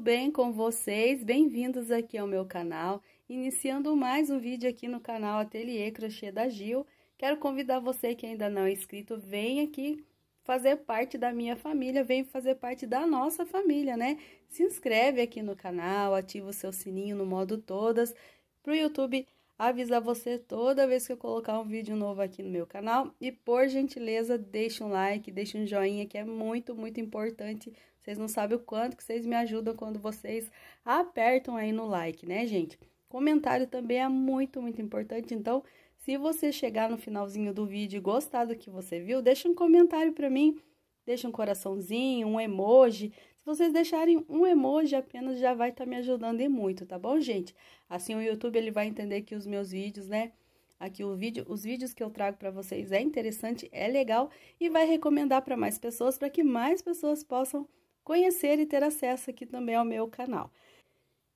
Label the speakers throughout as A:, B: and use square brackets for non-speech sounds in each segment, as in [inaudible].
A: bem com vocês? Bem-vindos aqui ao meu canal, iniciando mais um vídeo aqui no canal Ateliê Crochê da Gil. Quero convidar você que ainda não é inscrito, vem aqui fazer parte da minha família, vem fazer parte da nossa família, né? Se inscreve aqui no canal, ativa o seu sininho no modo todas, para o YouTube avisar você toda vez que eu colocar um vídeo novo aqui no meu canal. E por gentileza, deixa um like, deixa um joinha, que é muito, muito importante vocês não sabem o quanto que vocês me ajudam quando vocês apertam aí no like, né, gente? Comentário também é muito, muito importante, então se você chegar no finalzinho do vídeo e gostar do que você viu, deixa um comentário para mim, deixa um coraçãozinho, um emoji. Se vocês deixarem um emoji apenas já vai estar tá me ajudando e muito, tá bom, gente? Assim o YouTube ele vai entender que os meus vídeos, né, aqui o vídeo, os vídeos que eu trago para vocês é interessante, é legal e vai recomendar para mais pessoas para que mais pessoas possam conhecer e ter acesso aqui também ao meu canal.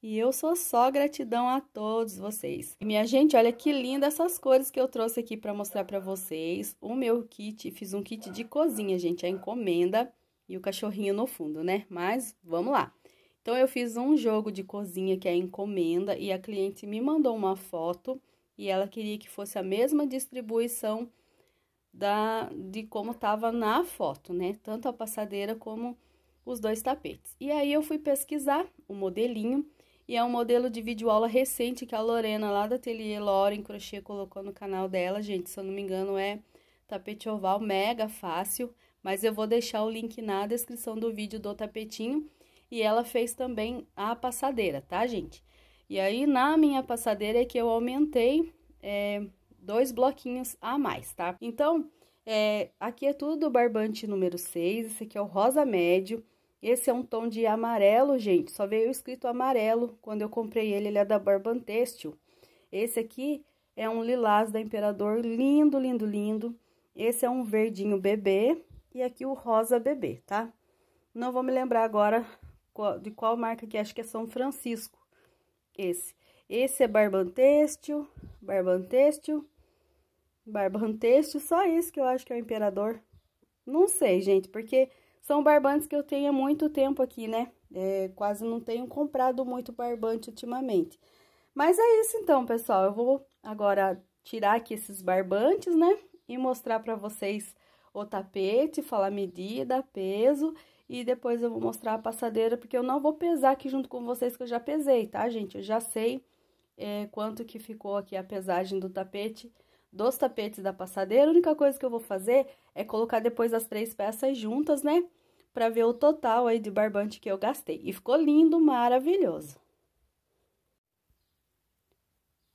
A: E eu sou só gratidão a todos vocês. minha gente, olha que linda essas cores que eu trouxe aqui para mostrar para vocês. O meu kit, fiz um kit de cozinha, gente, a encomenda e o cachorrinho no fundo, né? Mas vamos lá. Então, eu fiz um jogo de cozinha que é a encomenda e a cliente me mandou uma foto e ela queria que fosse a mesma distribuição da, de como tava na foto, né? Tanto a passadeira como os dois tapetes. E aí eu fui pesquisar o modelinho, e é um modelo de videoaula recente que a Lorena, lá da Ateliê Lore em Crochê, colocou no canal dela, gente, se eu não me engano é tapete oval, mega fácil, mas eu vou deixar o link na descrição do vídeo do tapetinho, e ela fez também a passadeira, tá, gente? E aí, na minha passadeira é que eu aumentei é, dois bloquinhos a mais, tá? Então, é, aqui é tudo do barbante número 6, esse aqui é o rosa médio, esse é um tom de amarelo, gente, só veio escrito amarelo. Quando eu comprei ele, ele é da Bourbon Textil. Esse aqui é um lilás da Imperador, lindo, lindo, lindo. Esse é um verdinho bebê e aqui o rosa bebê, tá? Não vou me lembrar agora de qual marca que é. acho que é São Francisco, esse. Esse é barbantêxtil, barbantêxtil, barbantêxtil, só esse que eu acho que é o imperador. Não sei, gente, porque são barbantes que eu tenho há muito tempo aqui, né? É, quase não tenho comprado muito barbante ultimamente. Mas é isso então, pessoal. Eu vou agora tirar aqui esses barbantes, né? E mostrar pra vocês o tapete, falar medida, peso. E depois eu vou mostrar a passadeira, porque eu não vou pesar aqui junto com vocês, que eu já pesei, tá, gente? Eu já sei é, quanto que ficou aqui a pesagem do tapete, dos tapetes da passadeira. A única coisa que eu vou fazer é colocar depois as três peças juntas, né? para ver o total aí de barbante que eu gastei. E ficou lindo, maravilhoso.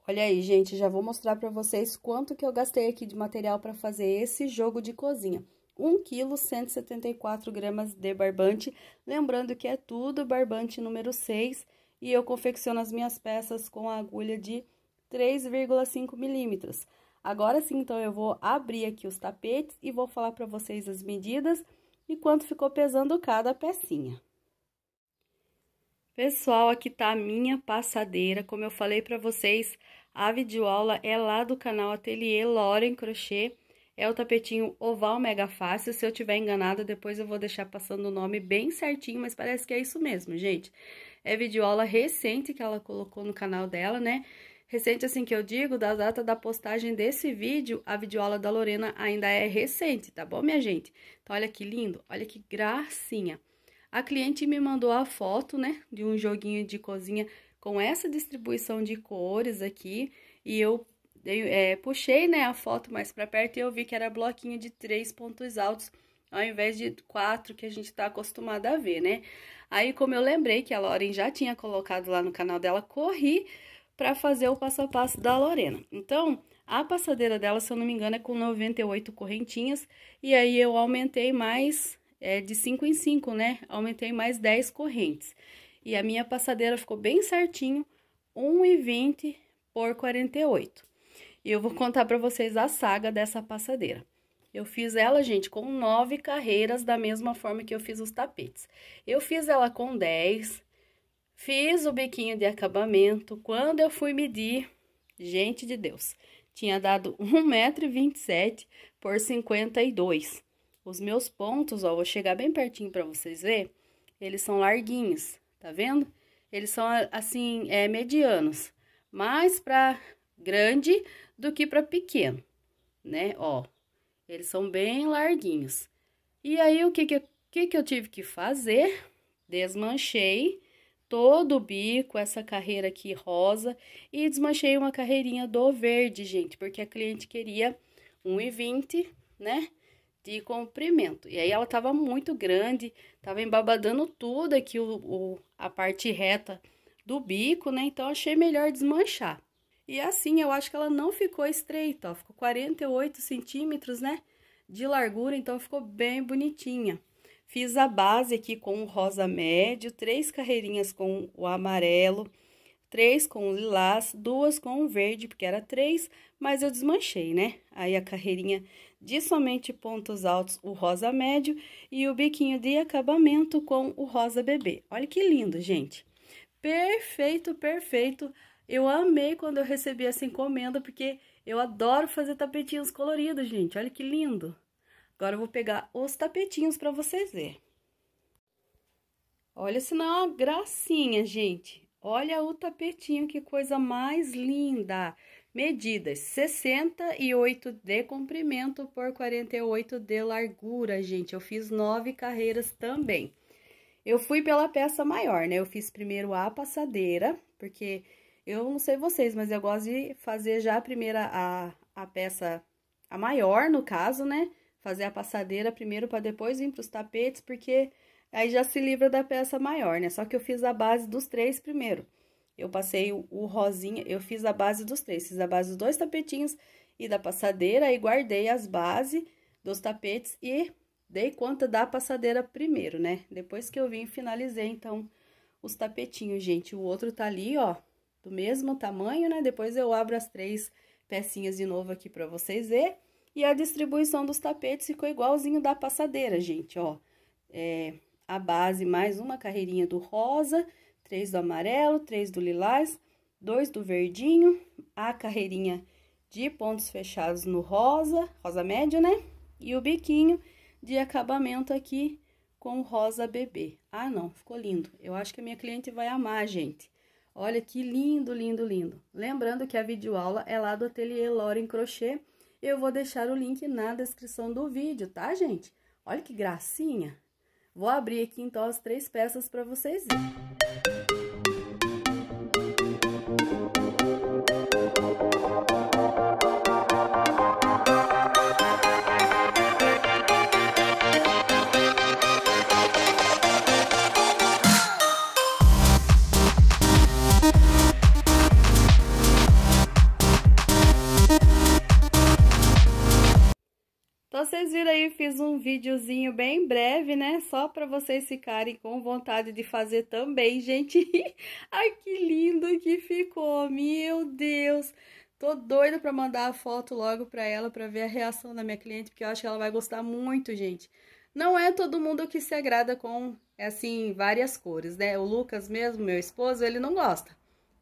A: Olha aí, gente, já vou mostrar para vocês quanto que eu gastei aqui de material para fazer esse jogo de cozinha. 1 kg 174 gramas de barbante, lembrando que é tudo barbante número 6 e eu confecciono as minhas peças com a agulha de 3,5 milímetros. Agora sim, então, eu vou abrir aqui os tapetes e vou falar para vocês as medidas e quanto ficou pesando cada pecinha. Pessoal, aqui tá a minha passadeira. Como eu falei para vocês, a videoaula é lá do canal Ateliê Loren Crochê. É o tapetinho oval mega fácil. Se eu tiver enganada, depois eu vou deixar passando o nome bem certinho, mas parece que é isso mesmo, gente. É videoaula recente que ela colocou no canal dela, né? Recente assim que eu digo, da data da postagem desse vídeo, a videoaula da Lorena ainda é recente, tá bom, minha gente? Então, olha que lindo, olha que gracinha. A cliente me mandou a foto, né, de um joguinho de cozinha com essa distribuição de cores aqui, e eu é, puxei, né, a foto mais para perto e eu vi que era bloquinho de três pontos altos, ao invés de quatro que a gente está acostumado a ver, né? Aí, como eu lembrei que a Lauren já tinha colocado lá no canal dela, corri para fazer o passo a passo da Lorena. Então, a passadeira dela, se eu não me engano, é com 98 correntinhas, e aí eu aumentei mais é, de 5 em 5, né? Aumentei mais 10 correntes. E a minha passadeira ficou bem certinho, 1,20 por 48. E eu vou contar para vocês a saga dessa passadeira. Eu fiz ela, gente, com nove carreiras, da mesma forma que eu fiz os tapetes. Eu fiz ela com 10, Fiz o biquinho de acabamento. Quando eu fui medir, gente de Deus, tinha dado 1,27m [laughs] por 52. Os meus pontos, ó, vou chegar bem pertinho para vocês ver. Eles são larguinhos, tá vendo? Eles são assim, é medianos, mais para grande do que para pequeno, né? Ó, eles são bem larguinhos. E aí o que que, que que eu tive que fazer? Desmanchei todo o bico, essa carreira aqui rosa, e desmanchei uma carreirinha do verde, gente, porque a cliente queria 1,20, né, de comprimento. E aí ela tava muito grande, tava embabadando tudo aqui o, o a parte reta do bico, né, então achei melhor desmanchar. E assim, eu acho que ela não ficou estreita, ó, ficou 48 centímetros, né, de largura, então ficou bem bonitinha. Fiz a base aqui com o rosa médio, três carreirinhas com o amarelo, três com o lilás, duas com o verde, porque era três, mas eu desmanchei, né? Aí a carreirinha de somente pontos altos, o rosa médio, e o biquinho de acabamento com o rosa bebê. Olha que lindo, gente! Perfeito, perfeito! Eu amei quando eu recebi essa encomenda, porque eu adoro fazer tapetinhos coloridos, gente. Olha que lindo! Agora, eu vou pegar os tapetinhos para vocês verem. Olha se não é uma gracinha, gente. Olha o tapetinho, que coisa mais linda. Medidas 68 de comprimento por 48 de largura, gente. Eu fiz nove carreiras também. Eu fui pela peça maior, né? Eu fiz primeiro a passadeira, porque eu não sei vocês, mas eu gosto de fazer já a primeira a, a peça a maior, no caso, né? fazer a passadeira primeiro para depois vir para os tapetes, porque aí já se livra da peça maior, né? Só que eu fiz a base dos três primeiro. Eu passei o, o rosinha, eu fiz a base dos três, fiz a base dos dois tapetinhos e da passadeira, e guardei as bases dos tapetes e dei conta da passadeira primeiro, né? Depois que eu vim, finalizei, então, os tapetinhos, gente. O outro tá ali, ó, do mesmo tamanho, né? Depois eu abro as três pecinhas de novo aqui pra vocês verem. E a distribuição dos tapetes ficou igualzinho da passadeira, gente, ó. É, a base, mais uma carreirinha do rosa, três do amarelo, três do lilás, dois do verdinho, a carreirinha de pontos fechados no rosa, rosa médio, né? E o biquinho de acabamento aqui com rosa bebê. Ah, não, ficou lindo. Eu acho que a minha cliente vai amar, gente. Olha que lindo, lindo, lindo. Lembrando que a videoaula é lá do ateliê em Crochê, eu vou deixar o link na descrição do vídeo, tá, gente? Olha que gracinha! Vou abrir aqui, então, as três peças para vocês verem. videozinho bem breve, né? Só para vocês ficarem com vontade de fazer também, gente. [laughs] Ai, que lindo que ficou, meu Deus! Tô doida para mandar a foto logo para ela, para ver a reação da minha cliente, porque eu acho que ela vai gostar muito, gente. Não é todo mundo que se agrada com, assim, várias cores, né? O Lucas mesmo, meu esposo, ele não gosta.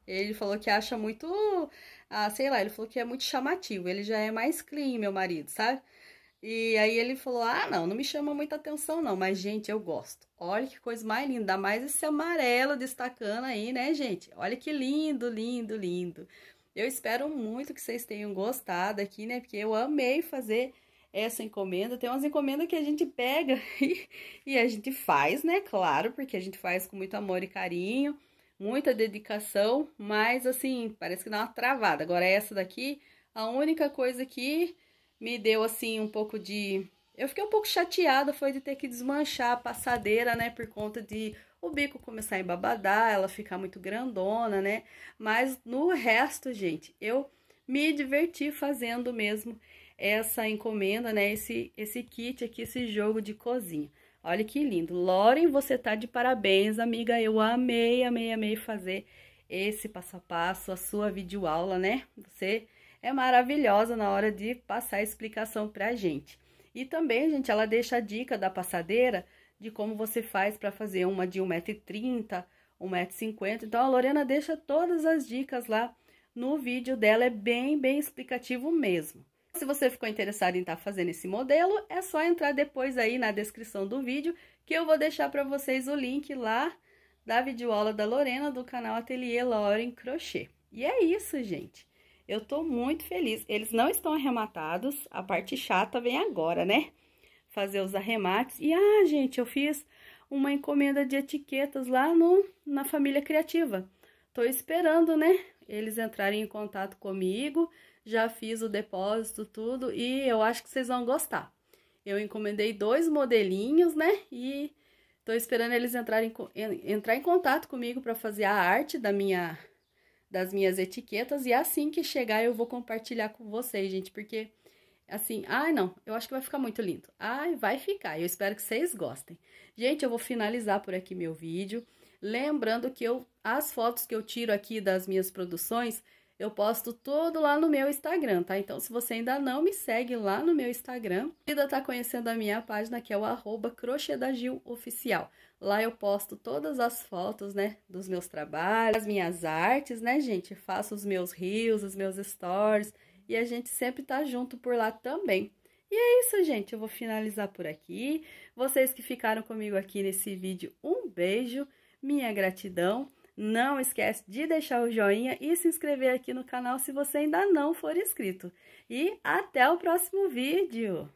A: Ele falou que acha muito, ah, sei lá, ele falou que é muito chamativo. Ele já é mais clean, meu marido, sabe? E aí ele falou: Ah, não, não me chama muita atenção, não. Mas, gente, eu gosto. Olha que coisa mais linda. Ainda mais esse amarelo destacando aí, né, gente? Olha que lindo, lindo, lindo. Eu espero muito que vocês tenham gostado aqui, né? Porque eu amei fazer essa encomenda. Tem umas encomendas que a gente pega [laughs] e, e a gente faz, né? Claro, porque a gente faz com muito amor e carinho, muita dedicação, mas assim, parece que dá uma travada. Agora, essa daqui, a única coisa que me deu assim um pouco de. Eu fiquei um pouco chateada, foi de ter que desmanchar a passadeira, né? Por conta de o bico começar a embabadar, ela ficar muito grandona, né? Mas no resto, gente, eu me diverti fazendo mesmo essa encomenda, né? Esse, esse kit aqui, esse jogo de cozinha. Olha que lindo. Loren, você tá de parabéns, amiga. Eu amei, amei, amei fazer esse passo a passo, a sua videoaula, né? Você é maravilhosa na hora de passar a explicação para a gente. E também, gente, ela deixa a dica da passadeira de como você faz para fazer uma de 1,30m, 1,50m. Então, a Lorena deixa todas as dicas lá no vídeo dela, é bem, bem explicativo mesmo. Se você ficou interessado em estar tá fazendo esse modelo, é só entrar depois aí na descrição do vídeo, que eu vou deixar para vocês o link lá da videoaula da Lorena, do canal Ateliê Lauren Crochê. E é isso, gente! Eu tô muito feliz. Eles não estão arrematados, a parte chata vem agora, né? Fazer os arremates. E, ah, gente, eu fiz uma encomenda de etiquetas lá no, na Família Criativa. Tô esperando, né? Eles entrarem em contato comigo, já fiz o depósito, tudo, e eu acho que vocês vão gostar. Eu encomendei dois modelinhos, né? E tô esperando eles entrarem entrar em contato comigo para fazer a arte da minha das minhas etiquetas e é assim que chegar eu vou compartilhar com vocês, gente, porque assim, ai ah, não, eu acho que vai ficar muito lindo. Ai, vai ficar. Eu espero que vocês gostem. Gente, eu vou finalizar por aqui meu vídeo, lembrando que eu as fotos que eu tiro aqui das minhas produções, eu posto tudo lá no meu Instagram, tá? Então, se você ainda não me segue lá no meu Instagram, ainda tá conhecendo a minha página, que é o arroba Oficial. Lá eu posto todas as fotos, né, dos meus trabalhos, as minhas artes, né, gente? Faço os meus rios, os meus stories, e a gente sempre tá junto por lá também. E é isso, gente. Eu vou finalizar por aqui. Vocês que ficaram comigo aqui nesse vídeo, um beijo, minha gratidão. Não esquece de deixar o joinha e se inscrever aqui no canal se você ainda não for inscrito. E até o próximo vídeo!